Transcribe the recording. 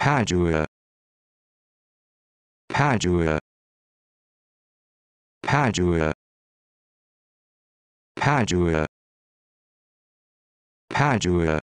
Padua Padua Padua Padua Padua